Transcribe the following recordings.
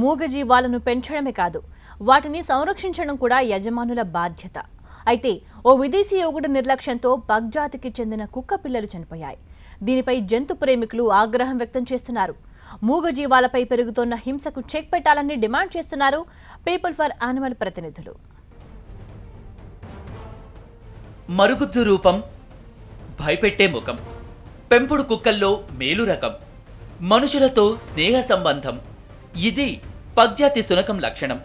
మూగజీవాలను పెంచడమే కాదు వాటిని సంరక్షించడం కూడా యజమానుల బాధ్యత అయితే ఓ విదేశీ యోగుడు నిర్లక్ష్యంతో బగ్జాతికి చెందిన కుక్క పిల్లలు చనిపోయాయి దీనిపై జంతు ప్రేమికులు ఆగ్రహం వ్యక్తం చేస్తున్నారు మూగజీవాలపై పెరుగుతున్న హింసకు చెక్ పెట్టాలని డిమాండ్ చేస్తున్నారు పీపుల్ ఫర్ యానిమల్ ప్రతినిధులు మరుగుద్దు రూపం భయపెట్టే ముఖం పెంపుడు కుక్కల్లో మేలు రకం మనుషులతో స్నేహ సంబంధం ఇది పగ్జాతి శునకం లక్షణం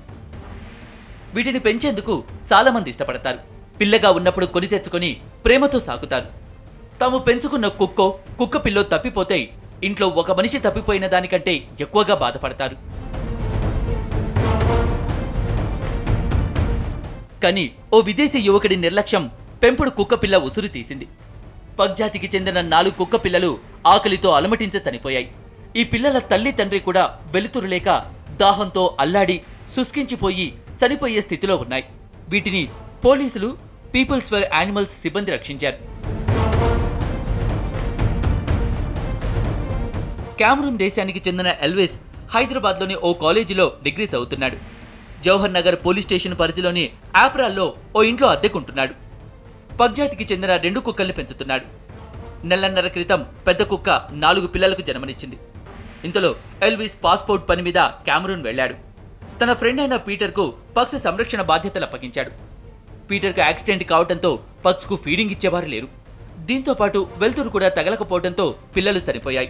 వీటిని పెంచేందుకు చాలామంది ఇష్టపడతారు పిల్లగా ఉన్నప్పుడు కొని తెచ్చుకొని ప్రేమతో సాగుతారు తాము పెంచుకున్న కుక్కో కుక్క పిల్లో తప్పిపోతే ఇంట్లో ఒక మనిషి తప్పిపోయిన దానికంటే ఎక్కువగా బాధపడతారు కానీ ఓ విదేశీ యువకుడి నిర్లక్ష్యం పెంపుడు కుక్క పిల్ల ఉసురు తీసింది పగ్జాతికి చెందిన నాలుగు కుక్క పిల్లలు ఆకలితో అలమటించ చనిపోయాయి ఈ పిల్లల తల్లి తండ్రి కూడా వెలుతురు లేక దాహంతో అల్లాడి శుష్కించిపోయి చనిపోయే స్థితిలో ఉన్నాయి వీటిని పోలీసులు పీపుల్స్ ఫర్ యానిమల్స్ సిబ్బంది రక్షించారు క్యామ్రూన్ దేశానికి చెందిన ఎల్వేస్ హైదరాబాద్లోని ఓ కాలేజీలో డిగ్రీ చదువుతున్నాడు జవహర్ నగర్ పోలీస్ స్టేషన్ పరిధిలోని ఆప్రాల్లో ఓ ఇంట్లో అద్దెకుంటున్నాడు పగ్జాతికి చెందిన రెండు కుక్కల్ని పెంచుతున్నాడు నెలన్నర క్రితం పెద్ద కుక్క నాలుగు పిల్లలకు జన్మనిచ్చింది ఇంతలో ఎల్విస్ పాస్పోర్ట్ పని మీద క్యామరూన్ వెళ్లాడు తన ఫ్రెండ్ అయిన పీటర్కు పక్ష సంరక్షణ బాధ్యతలు అప్పగించాడు పీటర్కు యాక్సిడెంట్ కావడంతో పక్స్కు ఫీడింగ్ ఇచ్చేవారు లేరు దీంతో పాటు వెలుతురు కూడా తగలకపోవడంతో పిల్లలు చనిపోయాయి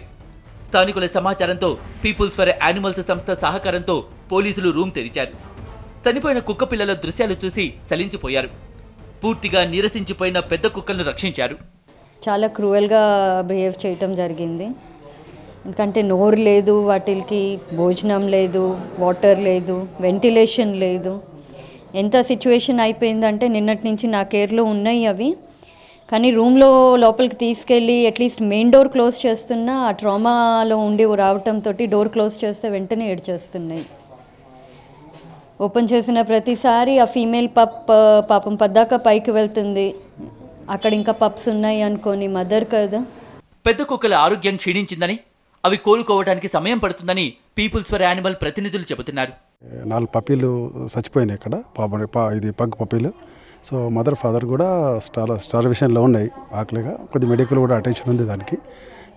స్థానికుల సమాచారంతో పీపుల్స్ ఫర్ యానిమల్స్ సంస్థ సహకారంతో పోలీసులు రూమ్ తెరిచారు చనిపోయిన కుక్క పిల్లల దృశ్యాలు చూసి చలించిపోయారు పూర్తిగా నీరసించిపోయిన పెద్ద కుక్కలను రక్షించారు చాలా క్రూయల్గా బిహేవ్ చేయటం జరిగింది ఎందుకంటే నోరు లేదు వాటికి భోజనం లేదు వాటర్ లేదు వెంటిలేషన్ లేదు ఎంత సిచ్యువేషన్ అయిపోయిందంటే నిన్నటి నుంచి నా కేర్లో ఉన్నాయి అవి కానీ రూమ్లో లోపలికి తీసుకెళ్ళి అట్లీస్ట్ మెయిన్ డోర్ క్లోజ్ చేస్తున్నా ఆ ట్రామాలో ఉండి రావటంతో డోర్ క్లోజ్ చేస్తే వెంటనే ఏడ్చేస్తున్నాయి ఓపెన్ చేసిన ప్రతిసారి ఆ ఫీమేల్ పప్ పాపం పద్దాక పైకి వెళ్తుంది అక్కడ ఇంకా పప్స్ ఉన్నాయి అనుకోని మదర్ కదా పెద్ద కుక్కల ఆరోగ్యం క్షీణించిందని అవి కోలుకోవడానికి సమయం పడుతుందని పీపుల్స్ ఫర్ యానిమల్ ప్రతినిధులు చెబుతున్నారు నాలుగు పప్పీలు చచ్చిపోయినాయి ఇక్కడ పాప ఇది పగ్ పప్పీలు సో మదర్ ఫాదర్ కూడా స్టార్ స్టార్వేషన్లో ఉన్నాయి ఆకలిగా కొద్ది మెడికల్ కూడా అటెన్షన్ ఉంది దానికి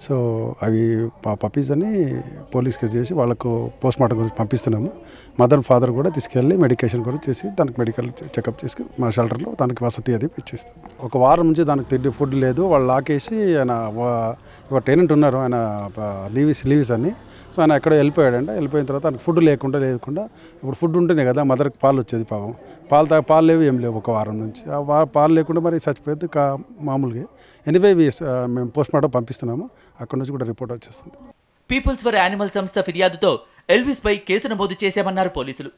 సో అవి పప్పీస్ అని పోలీస్ కేసు చేసి వాళ్ళకు పోస్ట్ మార్టం గురించి పంపిస్తున్నాము మదర్ ఫాదర్ కూడా తీసుకెళ్ళి మెడికేషన్ కూడా చేసి దానికి మెడికల్ చెకప్ చేసి మా షెల్టర్లో దానికి వసతి అది ఇచ్చేస్తాం ఒక వారం నుంచి దానికి తిండి ఫుడ్ లేదు వాళ్ళు లాకేసి ఆయన ఒక టెనెంట్ ఉన్నారు ఆయన లీవీస్ లీవీస్ అని సో ఆయన వెళ్ళిపోయాడు వెళ్ళిపోయాడంట వెళ్ళిపోయిన తర్వాత తనకు ఫుడ్ లేకుండా లేకుండా ఇప్పుడు ఫుడ్ ఉంటేనే కదా మదర్కి పాలు వచ్చేది పాపం పాలు తా పాలు లేవు ఏం లేవు ఒక వారం నుంచి ఆ పాలు లేకుండా మరి చచ్చిపోయేది కా మామూలుగా ఎనివే మేము పోస్ట్ మార్టం పంపిస్తున్నాము అక్కడ నుంచి కూడా రిపోర్ట్ వచ్చేస్తుంది పీపుల్స్ ఫర్ యానిమల్ సంస్థ ఫిర్యాదుతో ఎల్విస్ పై కేసు నమోదు చేశామన్నారు పోలీసులు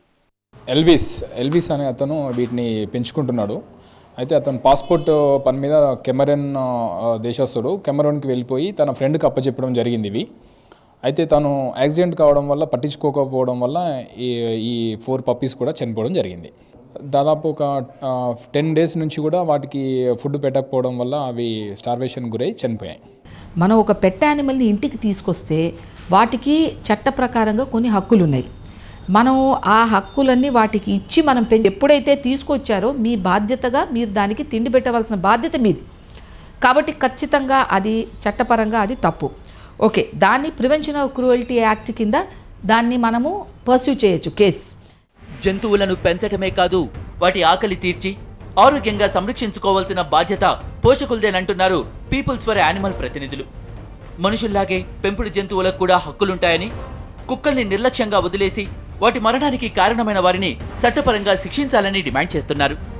ఎల్విస్ ఎల్విస్ అనే అతను వీటిని పెంచుకుంటున్నాడు అయితే అతను పాస్పోర్ట్ పని మీద కెమెరన్ దేశస్తుడు కెమెరన్కి వెళ్ళిపోయి తన ఫ్రెండ్కి అప్పచెప్పడం జరిగింది ఇవి అయితే తను యాక్సిడెంట్ కావడం వల్ల పట్టించుకోకపోవడం వల్ల ఈ ఫోర్ పప్పీస్ కూడా చనిపోవడం జరిగింది దాదాపు ఒక టెన్ డేస్ నుంచి కూడా వాటికి ఫుడ్ పెట్టకపోవడం వల్ల అవి స్టార్వేషన్ గురై చనిపోయాయి మనం ఒక పెట్ట యానిమల్ని ఇంటికి తీసుకొస్తే వాటికి చట్ట ప్రకారంగా కొన్ని హక్కులు ఉన్నాయి మనం ఆ హక్కులన్నీ వాటికి ఇచ్చి మనం ఎప్పుడైతే తీసుకొచ్చారో మీ బాధ్యతగా మీరు దానికి తిండి పెట్టవలసిన బాధ్యత మీది కాబట్టి ఖచ్చితంగా అది చట్టపరంగా అది తప్పు ఓకే దాన్ని ప్రివెన్షన్ ఆఫ్ క్రూయల్టీ యాక్ట్ కింద దాన్ని మనము పర్స్యూ చేయొచ్చు కేసు జంతువులను పెంచటమే కాదు వాటి ఆకలి తీర్చి ఆరోగ్యంగా సంరక్షించుకోవాల్సిన బాధ్యత పోషకులదేనంటున్నారు పీపుల్స్ ఫర్ యానిమల్ ప్రతినిధులు మనుషుల్లాగే పెంపుడు జంతువులకు కూడా హక్కులుంటాయని కుక్కల్ని నిర్లక్ష్యంగా వదిలేసి వాటి మరణానికి కారణమైన వారిని చట్టపరంగా శిక్షించాలని డిమాండ్ చేస్తున్నారు